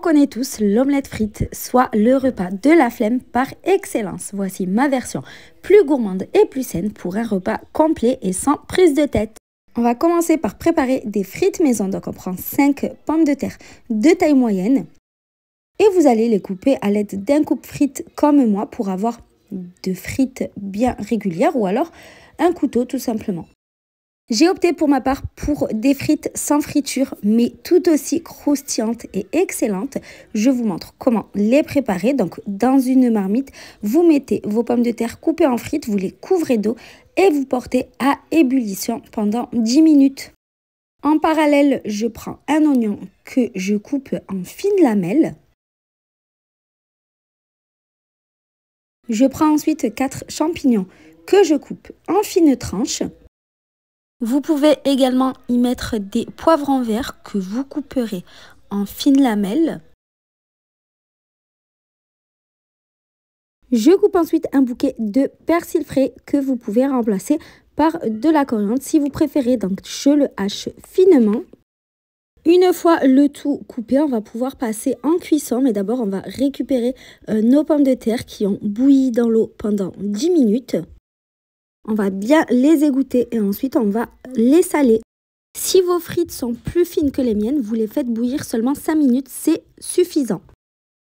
connaît tous l'omelette frite, soit le repas de la flemme par excellence. Voici ma version plus gourmande et plus saine pour un repas complet et sans prise de tête. On va commencer par préparer des frites maison. Donc on prend 5 pommes de terre de taille moyenne et vous allez les couper à l'aide d'un coupe frites comme moi pour avoir de frites bien régulières ou alors un couteau tout simplement. J'ai opté pour ma part pour des frites sans friture, mais tout aussi croustillantes et excellentes. Je vous montre comment les préparer. Donc, dans une marmite, vous mettez vos pommes de terre coupées en frites, vous les couvrez d'eau et vous portez à ébullition pendant 10 minutes. En parallèle, je prends un oignon que je coupe en fines lamelles. Je prends ensuite 4 champignons que je coupe en fines tranches. Vous pouvez également y mettre des poivrons verts que vous couperez en fines lamelles. Je coupe ensuite un bouquet de persil frais que vous pouvez remplacer par de la coriandre si vous préférez. Donc je le hache finement. Une fois le tout coupé, on va pouvoir passer en cuisson. Mais d'abord, on va récupérer euh, nos pommes de terre qui ont bouilli dans l'eau pendant 10 minutes. On va bien les égoutter et ensuite on va les saler. Si vos frites sont plus fines que les miennes, vous les faites bouillir seulement 5 minutes, c'est suffisant.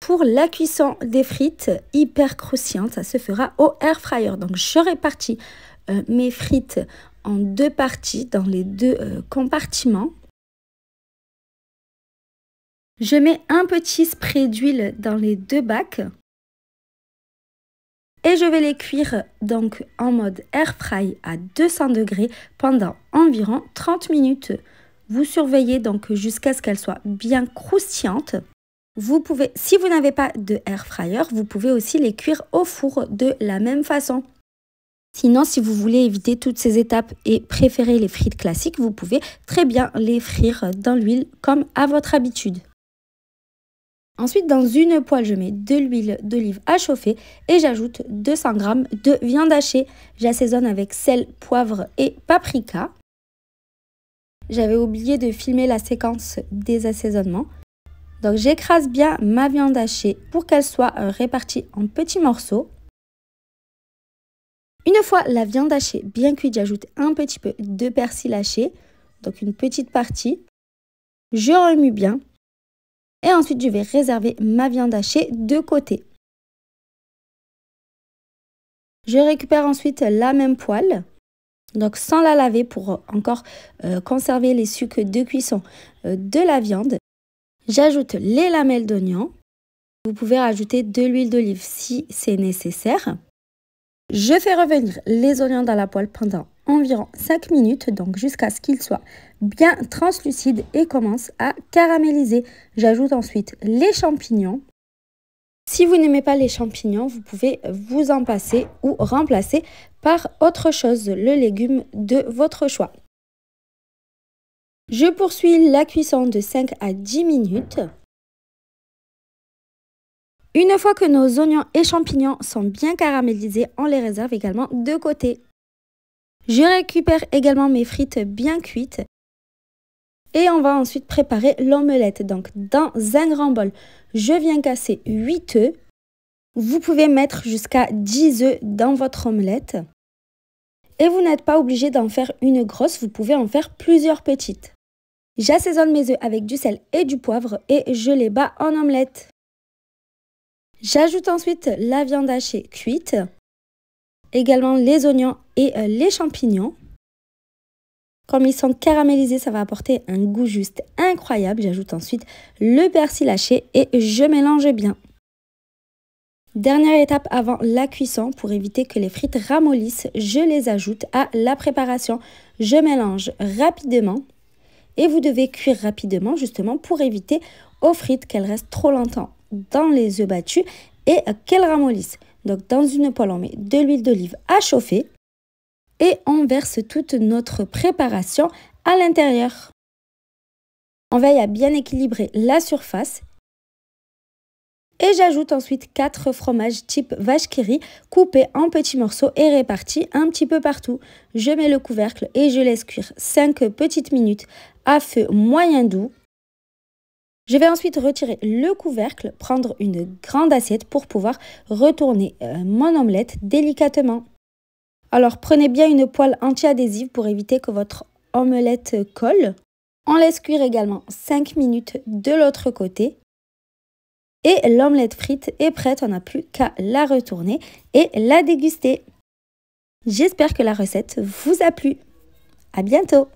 Pour la cuisson des frites hyper croustillantes, ça se fera au air fryer. Donc je répartis euh, mes frites en deux parties dans les deux euh, compartiments. Je mets un petit spray d'huile dans les deux bacs et je vais les cuire donc en mode air fry à 200 degrés pendant environ 30 minutes. Vous surveillez donc jusqu'à ce qu'elles soient bien croustillantes. Vous pouvez, si vous n'avez pas de air fryer, vous pouvez aussi les cuire au four de la même façon. Sinon, si vous voulez éviter toutes ces étapes et préférer les frites classiques, vous pouvez très bien les frire dans l'huile comme à votre habitude. Ensuite, dans une poêle, je mets de l'huile d'olive à chauffer et j'ajoute 200 g de viande hachée. J'assaisonne avec sel, poivre et paprika. J'avais oublié de filmer la séquence des assaisonnements. Donc j'écrase bien ma viande hachée pour qu'elle soit euh, répartie en petits morceaux. Une fois la viande hachée bien cuite, j'ajoute un petit peu de persil haché, donc une petite partie. Je remue bien et ensuite, je vais réserver ma viande hachée de côté. Je récupère ensuite la même poêle, donc sans la laver pour encore euh, conserver les sucs de cuisson euh, de la viande. J'ajoute les lamelles d'oignon. Vous pouvez rajouter de l'huile d'olive si c'est nécessaire. Je fais revenir les oignons dans la poêle pendant environ 5 minutes, donc jusqu'à ce qu'ils soient bien translucides et commencent à caraméliser. J'ajoute ensuite les champignons. Si vous n'aimez pas les champignons, vous pouvez vous en passer ou remplacer par autre chose, le légume de votre choix. Je poursuis la cuisson de 5 à 10 minutes. Une fois que nos oignons et champignons sont bien caramélisés, on les réserve également de côté. Je récupère également mes frites bien cuites et on va ensuite préparer l'omelette. Donc dans un grand bol, je viens casser 8 œufs. Vous pouvez mettre jusqu'à 10 œufs dans votre omelette. Et vous n'êtes pas obligé d'en faire une grosse, vous pouvez en faire plusieurs petites. J'assaisonne mes œufs avec du sel et du poivre et je les bats en omelette. J'ajoute ensuite la viande hachée cuite, également les oignons et euh, les champignons. Comme ils sont caramélisés, ça va apporter un goût juste incroyable. J'ajoute ensuite le persil haché et je mélange bien. Dernière étape avant la cuisson, pour éviter que les frites ramollissent, je les ajoute à la préparation. Je mélange rapidement et vous devez cuire rapidement justement pour éviter aux frites qu'elles restent trop longtemps dans les œufs battus et qu'elles ramollissent. Donc dans une poêle, on met de l'huile d'olive à chauffer et on verse toute notre préparation à l'intérieur. On veille à bien équilibrer la surface et j'ajoute ensuite 4 fromages type vache kiri coupés en petits morceaux et répartis un petit peu partout. Je mets le couvercle et je laisse cuire 5 petites minutes à feu moyen doux. Je vais ensuite retirer le couvercle, prendre une grande assiette pour pouvoir retourner euh, mon omelette délicatement. Alors prenez bien une poêle anti-adhésive pour éviter que votre omelette colle. On laisse cuire également 5 minutes de l'autre côté. Et l'omelette frite est prête, on n'a plus qu'à la retourner et la déguster. J'espère que la recette vous a plu. À bientôt